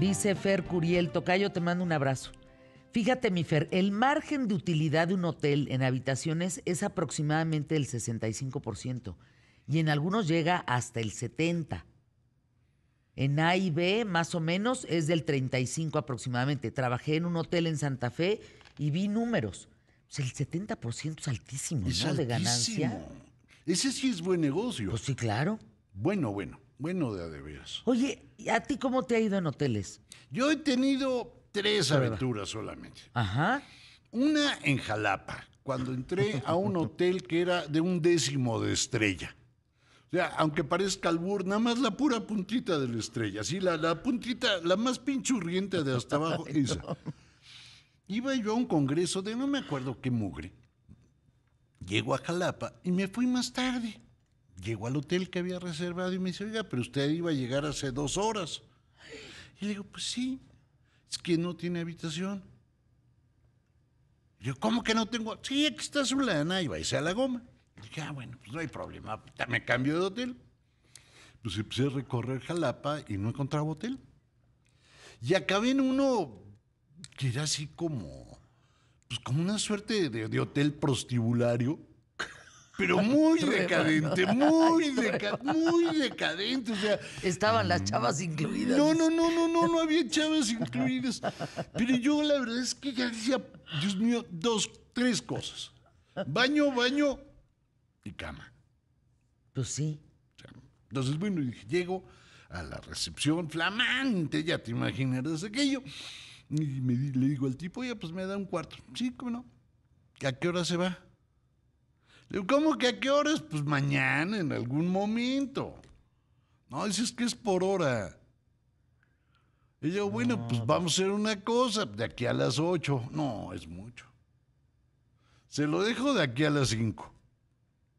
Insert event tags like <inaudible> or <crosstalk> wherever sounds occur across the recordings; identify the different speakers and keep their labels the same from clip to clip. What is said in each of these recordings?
Speaker 1: Dice Fer Curiel, Tocayo, te mando un abrazo. Fíjate, mi Fer, el margen de utilidad de un hotel en habitaciones es aproximadamente el 65% y en algunos llega hasta el 70%. En A y B, más o menos, es del 35 aproximadamente. Trabajé en un hotel en Santa Fe y vi números. Pues, el 70% es altísimo, ¿no? De ganancia.
Speaker 2: Ese sí es buen negocio. Pues sí, claro. Bueno, bueno. Bueno, de adeveras. Oye, ¿y ¿a ti cómo te ha ido en hoteles? Yo he tenido tres aventuras solamente. Ajá. Una en Jalapa, cuando entré a un <laughs> hotel que era de un décimo de estrella. O sea, aunque parezca albur, nada más la pura puntita de la estrella, sí, la, puntita, la más pinchurriente de hasta abajo, <laughs> Iba yo a un congreso de no me acuerdo qué mugre. Llego a Jalapa y me fui más tarde llegó al hotel que había reservado y me dice, oiga, pero usted iba a llegar hace dos horas. Y le digo, pues sí, es que no tiene habitación. yo, ¿cómo que no tengo? Sí, aquí está su lana y va a irse a la goma. Y dije, ah, bueno, pues no hay problema, me cambio de hotel. Pues empecé a recorrer Jalapa y no encontraba hotel. Y acabé en uno que era así como, pues como una suerte de, de hotel prostibulario pero <laughs> muy decadente, muy, muy decadente. O sea, Estaban las chavas incluidas. No, no, no, no, no, no había chavas <laughs> incluidas. Pero yo la verdad es que ya decía, Dios mío, dos, tres cosas. Baño, baño y cama. Pues sí. Entonces, bueno, llego a la recepción flamante, ya te imaginarás aquello. Y le digo al tipo, oye, pues me da un cuarto. Sí, cómo no. ¿A qué hora se va? Digo, ¿cómo que a qué horas? Pues mañana, en algún momento. No, dices que es por hora. Y yo, bueno, pues vamos a hacer una cosa, de aquí a las 8. No, es mucho. Se lo dejo de aquí a las 5.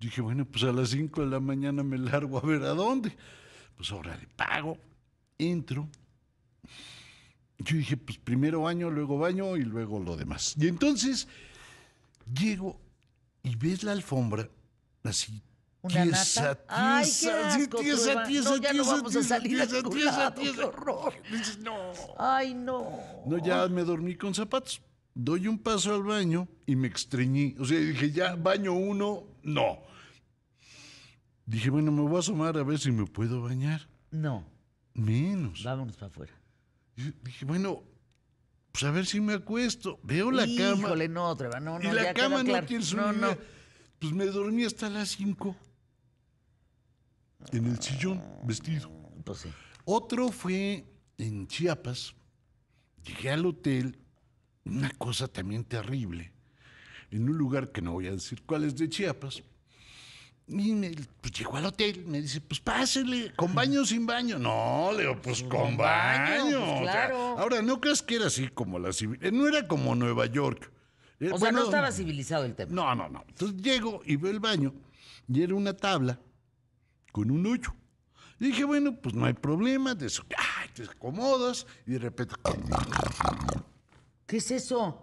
Speaker 2: Dije, bueno, pues a las 5 de la mañana me largo a ver a dónde. Pues ahora le pago, entro. Yo dije, pues primero baño, luego baño y luego lo demás. Y entonces llego y ves la alfombra así
Speaker 1: una tiesa, nata. qué asco, tiesa, tiesa, no, no No. Ay, no.
Speaker 2: No, ya me dormí con zapatos. Doy un paso al baño y me extrañé. O sea, dije, ya, baño uno, no. Dije, bueno, me voy a asomar a ver si me puedo bañar. No. Menos. Vámonos para afuera. dije, bueno, pues a ver si me acuesto. Veo la cama. Híjole, no, no, no. Y la cama no tiene no, no. Pues me dormí hasta las 5 en el sillón, vestido. Pues, Otro fue en Chiapas. Llegué al hotel, una cosa también terrible, en un lugar que no voy a decir cuál es de Chiapas. Y me, pues llegó al hotel, me dice, pues pásele, con baño o sin baño. No, Leo, pues con, baño. Pues, claro. ahora, no crees que era así como la civil. Eh, no era como Nueva York. Eh, o sea, no estaba civilizado el tema. No, no, no. Entonces llego y veo el baño y era una tabla con un hoyo. dije, bueno, pues no hay problema, de eso. te, te acomodas y de repente. ¿Qué es eso?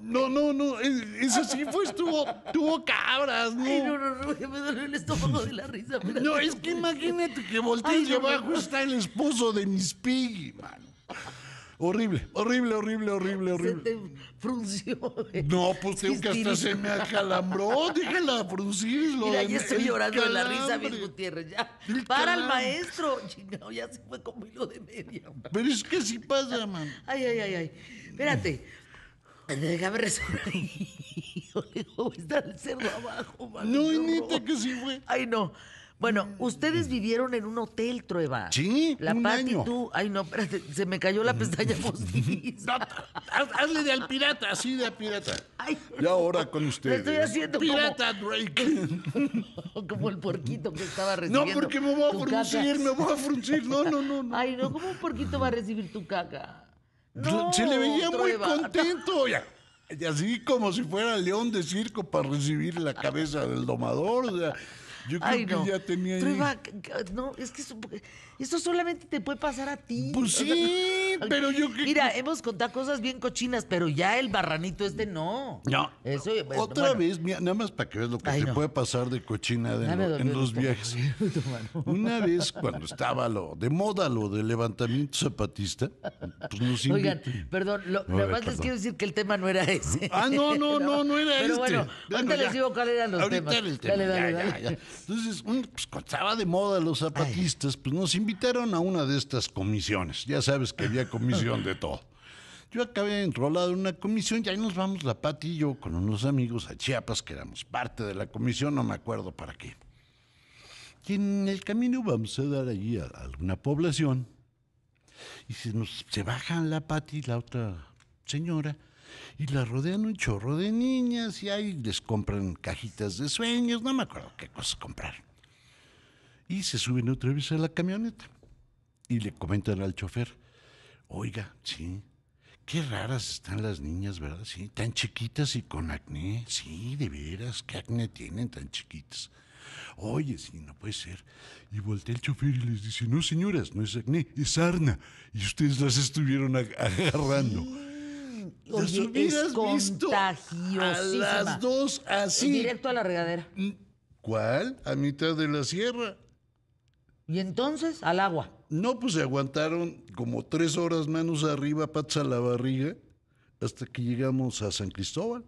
Speaker 2: No, no, no, eso sí fue, estuvo, tuvo cabras, ¿no? Ay, no,
Speaker 1: no, no, me duele el estómago de la risa. Mira. No, es que imagínate
Speaker 2: que volteas y abajo está el esposo de Miss Piggy, mano. Horrible, horrible, horrible, horrible, horrible. Se te frunció. No, pues tengo que hasta se me acalambró. Déjala fruncirlo. Mira, ahí estoy llorando de la risa, Luis
Speaker 1: Gutiérrez. Ya. Para el maestro. Chingado, ya se fue como hilo de
Speaker 2: media. Man. Pero es que sí pasa,
Speaker 1: man. Ay, ay, ay, ay. Espérate. Déjame resolver. <laughs> está el cerro abajo, No, neta que sí güey. Ay, no. Bueno, ustedes vivieron en un hotel, Trueba. Sí, La un y tú. Ay, no, espérate, se me cayó la pestaña
Speaker 2: <laughs> hazle de al pirata, así de al pirata. Ay, Y ahora con ustedes. estoy haciendo Pirata Drake. <laughs> como, el porquito que estaba recibiendo. No, porque me voy a fruncir, me voy a fruncir.
Speaker 1: No, no, no. Ay, no, ¿cómo un porquito va a recibir tu caca?
Speaker 2: se le veía muy contento. Ya. Y así como si fuera león de circo para recibir la cabeza del domador. O sea, yo creo que ya tenía.
Speaker 1: no, es que Eso solamente te puede pasar a ti. Pues sí pero yo Mira, hemos contado cosas bien cochinas, pero ya el barranito este no.
Speaker 2: No. Eso, eh, Otra vez, mira, nada más para que veas lo que se puede pasar de cochina en los viajes. <laughs> Una vez, cuando estaba lo de moda lo del levantamiento zapatista, pues nos Oigan, perdón, lo, más les quiero
Speaker 1: decir que el tema no era ese. Ah, no, no, no, no, era pero este. Pero bueno, ahorita les digo
Speaker 2: cuál eran los temas. Era el tema. Dale, dale, ya, Ya, Entonces, un, pues, cuando estaba de moda los zapatistas, pues nos invitaron a una de estas comisiones. Ya sabes que había comisión de todo. Yo acabé enrolado en una comisión y ahí nos vamos la Pati y yo con unos amigos a Chiapas, que éramos parte de la comisión, no me acuerdo para qué. Y en el camino vamos a dar allí a alguna población. Y se, nos, se bajan la Pati y la otra señora y la rodean un chorro de niñas y ahí les compran cajitas de sueños, no me acuerdo qué cosas comprar Y se suben otra vez a la camioneta y le comentan al chofer, Oiga, sí. Qué raras están las niñas, ¿verdad? Sí, tan chiquitas y con acné. Sí, de veras, qué acné tienen tan chiquitas. Oye, sí, no puede ser. Y volteé el chofer y les dice, no, señoras, no es acné, es sarna. Y ustedes las estuvieron agarrando.
Speaker 1: Las Oye, las dos así. Directo a la regadera. Mm,
Speaker 2: ¿Cuál? A mitad de la sierra. ¿Y entonces? Al agua. No, pues se aguantaron como tres horas manos arriba, patas a la barriga, hasta que llegamos a San Cristóbal.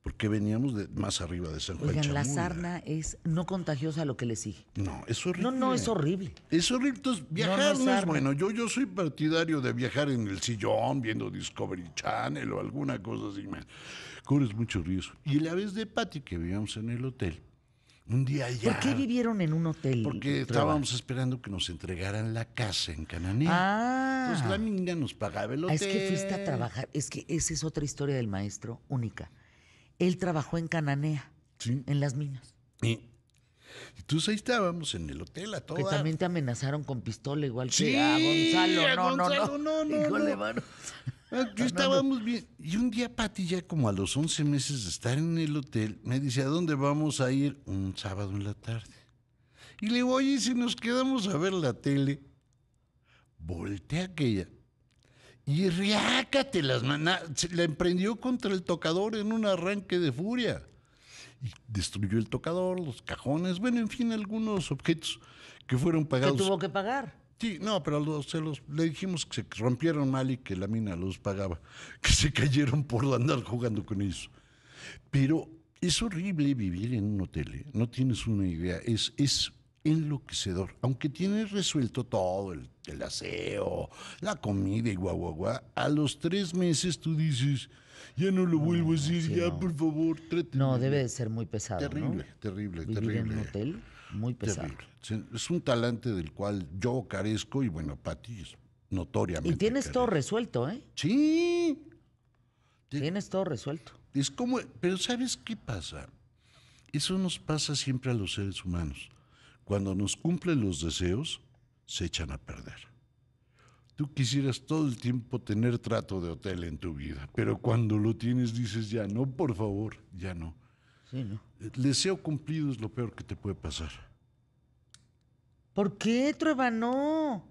Speaker 2: Porque veníamos de más arriba de San Juan. Oigan, la sarna
Speaker 1: es no contagiosa a lo que le sigue.
Speaker 2: No, es horrible. No, no, es horrible. Es horrible. Entonces, viajar no, es, bueno. Yo, yo soy partidario de viajar en el sillón, viendo Discovery Channel o alguna cosa así más. Corres mucho riesgo. Y la vez de Patti, que vivíamos en el hotel, un día ya. ¿Por qué vivieron en un hotel? Porque estábamos esperando que nos entregaran la casa en Cananea. Ah. Entonces la niña nos pagaba el hotel. Ah, es que fuiste a trabajar. Es que esa es otra historia del maestro única. Él
Speaker 1: trabajó en Cananea. En las minas. Y entonces ahí estábamos en el
Speaker 2: hotel a toda. Que también te amenazaron con pistola, igual sí, que a Gonzalo. no, Gonzalo, no, no, no. Híjole, Ah, estábamos bien. Y un día Pati, ya como a los 11 meses de estar en el hotel, me dice, ¿a dónde vamos a ir un sábado en la tarde? Y le digo, oye, si nos quedamos a ver la tele, voltea aquella. Y riácate las manas. La emprendió contra el tocador en un arranque de furia. Y destruyó el tocador, los cajones, bueno, en fin, algunos objetos que fueron pagados. tuvo
Speaker 1: que pagar?
Speaker 2: Sí, no, pero los, se los, le dijimos que se rompieron mal y que la mina los pagaba, <laughs> que se cayeron por andar jugando con eso. Pero es horrible vivir en un hotel, ¿eh? no tienes una idea, es, es enloquecedor. Aunque tienes resuelto todo, el, aseo, la comida y guau, guau, a los tres meses tú dices, ya no lo vuelvo a decir, ya por favor, trate. No, debe ser muy pesado. Terrible, ¿no? terrible, Vivir terrible. en un hotel? Muy pesado. Es un talante del cual yo carezco y bueno, Pati es notoriamente. Y tienes todo resuelto, ¿eh? Sí. Tienes todo resuelto. Es como, pero ¿sabes qué pasa? Eso nos pasa siempre a los seres humanos. Cuando nos cumplen los deseos, se echan a perder. Tú quisieras todo el tiempo tener trato de hotel en tu vida, pero cuando lo tienes dices ya no, por favor, ya no. Sí, ¿no? El eh, deseo cumplido es lo peor que te puede pasar. ¿Por
Speaker 1: qué, Trueba? No.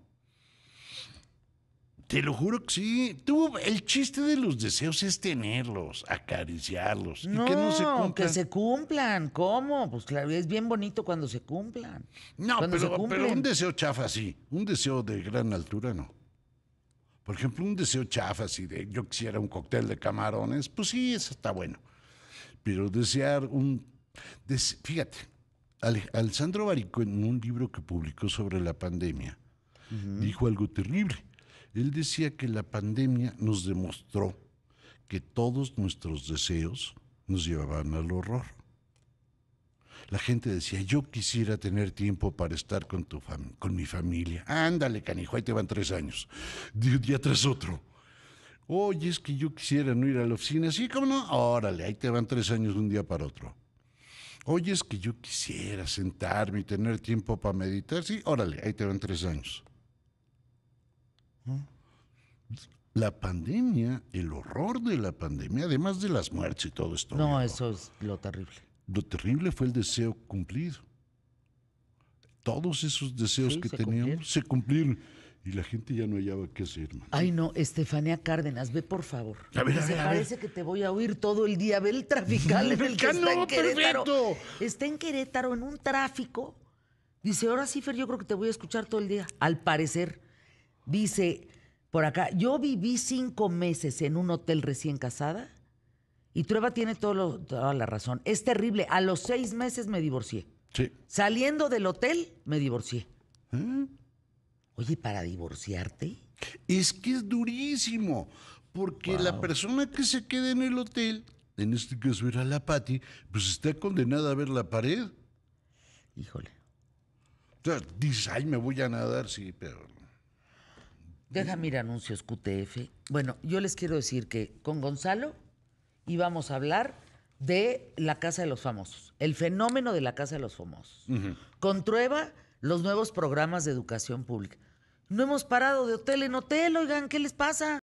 Speaker 2: Te lo juro que sí. Tú, el chiste de los deseos es tenerlos, acariciarlos. y que no se
Speaker 1: cumplan. Que ¿Cómo? Pues claro, es bien bonito cuando se cumplan. No, pero, un deseo chafa
Speaker 2: sí. Un deseo de gran altura no. Por ejemplo, un deseo chafa, si de, yo quisiera un cóctel de camarones, pues sí, eso está bueno. Pero desear un... fíjate, Alessandro Barico en un libro que publicó sobre la pandemia dijo algo terrible. Él decía que la pandemia nos demostró que todos nuestros deseos nos llevaban al horror. La gente decía, yo quisiera tener tiempo para estar con, tu con mi familia. Ándale, canijo, ahí te van tres años. día tras otro. Oye, es que yo quisiera no ir a la oficina. Sí, ¿cómo no? Órale, ahí te van tres años de un día para otro. Oye, es que yo quisiera sentarme y tener tiempo para meditar. Sí, órale, ahí te van tres años. ¿Eh? La pandemia, el horror de la pandemia, además de las muertes y todo esto. No, eso es lo terrible. Lo terrible fue el deseo cumplido. Todos esos deseos que teníamos se cumplieron. Y la gente ya no hallaba qué hacer,
Speaker 1: Ay, no, Estefanía Cárdenas, ve por favor. A
Speaker 2: ver, a ver, a parece
Speaker 1: que te voy a oír todo el día. Ve el traficante <laughs> que está en Querétaro. Perfecto. Está en Querétaro en un tráfico. Dice, ahora sí, Fer, yo creo que te voy a escuchar todo el día. Al parecer, dice por acá, yo viví cinco meses en un hotel recién casada y Trueba tiene toda la razón. Es terrible. A los seis meses me divorcié. Sí. Saliendo del hotel, me
Speaker 2: divorcié. ¿Eh? Oye, ¿para divorciarte? Es que es durísimo, porque la persona que se queda en el hotel, en este caso era la Patti, pues está condenada a ver la pared. Híjole. Entonces, dices, ay, me voy a nadar, sí, pero... Déjame ir anuncios QTF.
Speaker 1: Bueno, yo les quiero decir que con Gonzalo íbamos a hablar de la Casa de los Famosos, el fenómeno de la Casa de los Famosos. Con los nuevos programas de educación pública. No hemos parado de hotel en hotel, oigan, ¿qué les pasa?